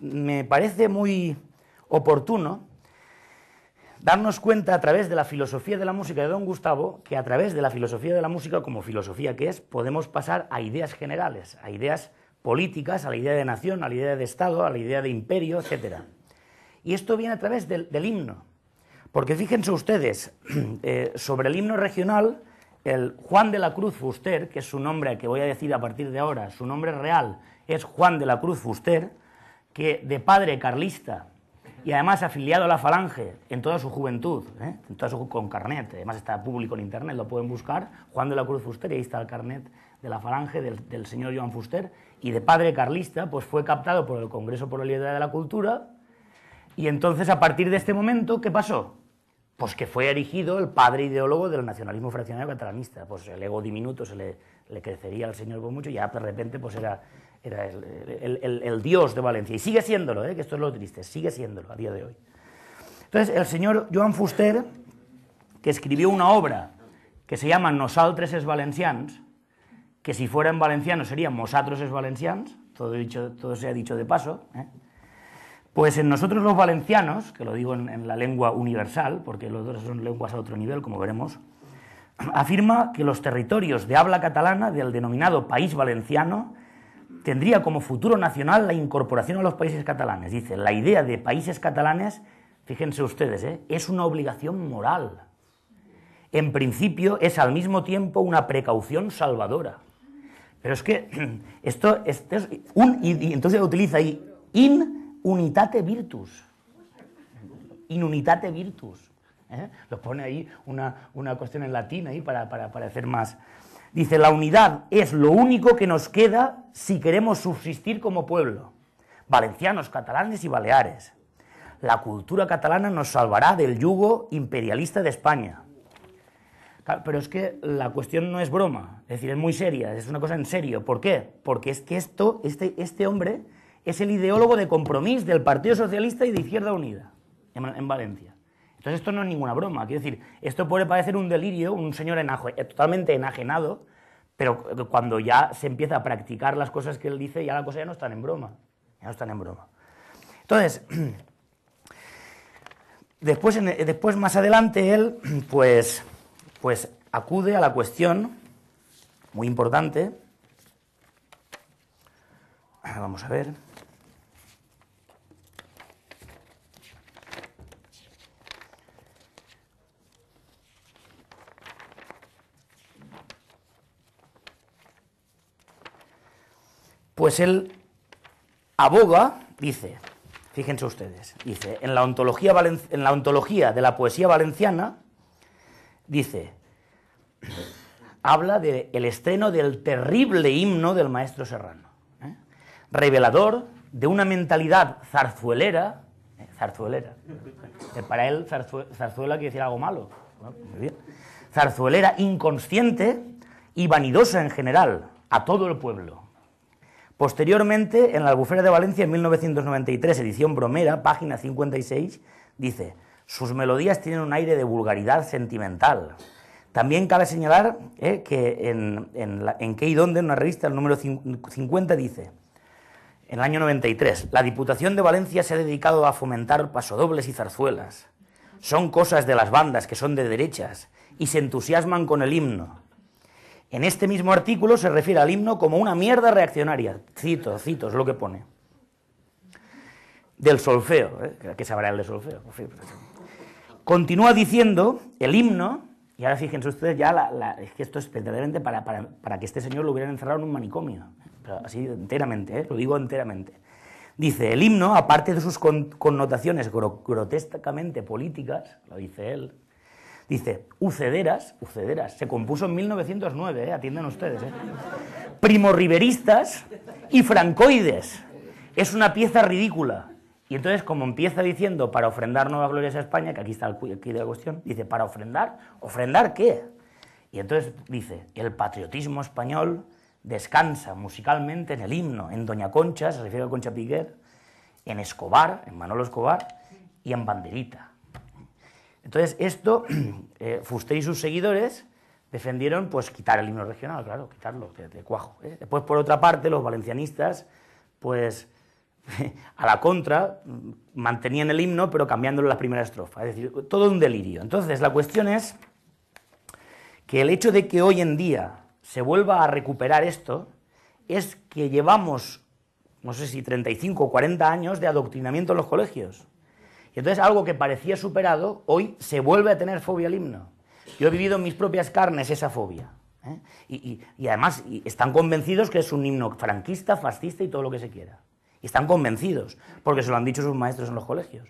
me parece muy oportuno darnos cuenta a través de la filosofía de la música de don Gustavo que a través de la filosofía de la música, como filosofía que es, podemos pasar a ideas generales, a ideas políticas, a la idea de nación, a la idea de Estado, a la idea de imperio, etc. Y esto viene a través del, himno. Porque fíjense ustedes, eh, sobre el himno regional, el Juan de la Cruz Fuster, que es su nombre que voy a decir a partir de ahora, su nombre real es Juan de la Cruz Fuster, que de padre carlista y además afiliado a la Falange en toda su juventud, ¿eh? en toda su, con carnet, además está público en internet, lo pueden buscar, Juan de la Cruz Fuster, y ahí está el carnet de la Falange del, señor Joan Fuster, y de padre carlista, pues fue captado por el Congreso por la Libertad de la Cultura, y entonces a partir de este momento, ¿qué pasó? Pues que fue erigido el padre ideólogo del nacionalismo fraccionario catalanista, pues el ego diminuto se le, crecería al señor por y ya de repente pues era era el, dios de Valencia, y sigue siéndolo, ¿eh? que esto es lo triste, sigue siéndolo a día de hoy. Entonces, el señor Joan Fuster, que escribió una obra que se llama Nosaltres es valencians, que si fuera en valenciano sería Mosatros es valencians, todo, dicho, todo se ha dicho de paso, ¿eh? pues en nosotros los valencianos, que lo digo en, en la lengua universal, porque los dos son lenguas a otro nivel, como veremos, afirma que los territorios de habla catalana del denominado País Valenciano tendría como futuro nacional la incorporación a los países catalanes. Dice, la idea de países catalanes, fíjense ustedes, ¿eh? es una obligación moral. En principio es al mismo tiempo una precaución salvadora. Pero es que esto, es un, y, entonces utiliza ahí in unitate virtus. In unitate virtus. ¿eh? Lo pone ahí una, cuestión en latín para, para, para hacer más, Dice, la unidad es lo único que nos queda si queremos subsistir como pueblo. Valencianos, catalanes y baleares. La cultura catalana nos salvará del yugo imperialista de España. Pero es que la cuestión no es broma, es decir, es muy seria, es una cosa en serio. ¿Por qué? Porque es que esto, este, este hombre es el ideólogo de compromiso del Partido Socialista y de Izquierda Unida en Valencia. Entonces esto no es ninguna broma, quiero decir, esto puede parecer un delirio, un señor eh, totalmente enajenado, pero cuando ya se empieza a practicar las cosas que él dice, ya la cosa ya no están en broma, ya no están en broma. Entonces, eh, después, más adelante él, pues, pues acude a la cuestión, muy importante, vamos a ver. pues él aboga, dice, fíjense ustedes, dice, en la ontología, en la ontología de la poesía valenciana, dice, habla del estreno del terrible himno del maestro Serrano, ¿eh? revelador de una mentalidad zarzuelera, ¿eh? zarzuelera, eh, para él zarzuela quiere decir algo malo, zarzuelera inconsciente y vanidosa en general, a todo el pueblo. Posteriormente, en la Albufera de Valencia, en 1993, edición Bromera, página 56, dice, sus melodías tienen un aire de vulgaridad sentimental. También cabe señalar eh, que en, en, en, qué y dónde, en una revista, el número 50 dice, en el año 93, la Diputación de Valencia se ha dedicado a fomentar pasodobles y zarzuelas. Son cosas de las bandas que son de derechas y se entusiasman con el himno. En este mismo artículo se refiere al himno como una mierda reaccionaria. Cito, cito, es lo que pone. Del solfeo, ¿qué sabrá el de solfeo? Continúa diciendo el himno, y ahora fíjense ustedes, ya la, es que esto es verdaderamente para, que este señor lo hubieran encerrado en un manicomio, así enteramente, ¿eh? lo digo enteramente. Dice, el himno, aparte de sus connotaciones grotescamente políticas, lo dice él, Dice, Ucederas, Ucederas, se compuso en 1909, eh, atienden ustedes, ¿eh? primoriberistas y francoides. Es una pieza ridícula. Y entonces, como empieza diciendo, para ofrendar nuevas glorias a España, que aquí está el, aquí la cuestión, dice, para ofrendar, ¿ofrendar qué? Y entonces dice, el patriotismo español descansa musicalmente en el himno, en Doña Concha, se refiere a Concha Piquet, en Escobar, en Manolo Escobar, y en Banderita. Entonces, esto, eh, y sus seguidores defendieron pues quitar el himno regional, claro, quitarlo de, cuajo. ¿eh? Después, por otra parte, los valencianistas, pues a la contra, mm, mantenían el himno, pero cambiándolo la primera estrofa. Es decir, todo un delirio. Entonces, la cuestión es que el hecho de que hoy en día se vuelva a recuperar esto es que llevamos, no sé si 35 o 40 años de adoctrinamiento en los colegios. Y entonces algo que parecía superado, hoy se vuelve a tener fobia al himno. Yo he vivido en mis propias carnes esa fobia. ¿eh? Y, además están convencidos que es un himno franquista, fascista y todo lo que se quiera. Y están convencidos, porque se lo han dicho sus maestros en los colegios.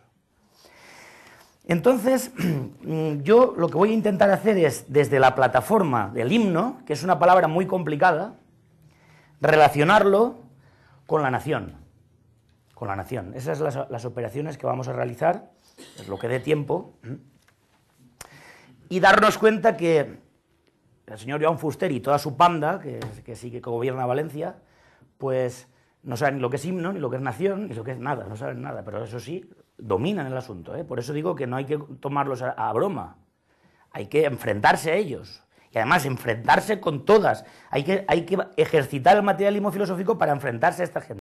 Entonces, mm, yo lo que voy a intentar hacer es, desde la plataforma del himno, que es una palabra muy complicada, relacionarlo con la nación con la nación. Esas son las, operaciones que vamos a realizar, es lo que dé tiempo, y darnos cuenta que el señor Joan Fuster y toda su panda, que, sí que gobierna Valencia, pues no saben ni lo que es himno, ni lo que es nación, ni lo que es nada, no saben nada, pero eso sí, dominan el asunto. ¿eh? Por eso digo que no hay que tomarlos a, broma, hay que enfrentarse a ellos. Y además, enfrentarse con todas. Hay que, hay que ejercitar el materialismo filosófico para enfrentarse a esta gente.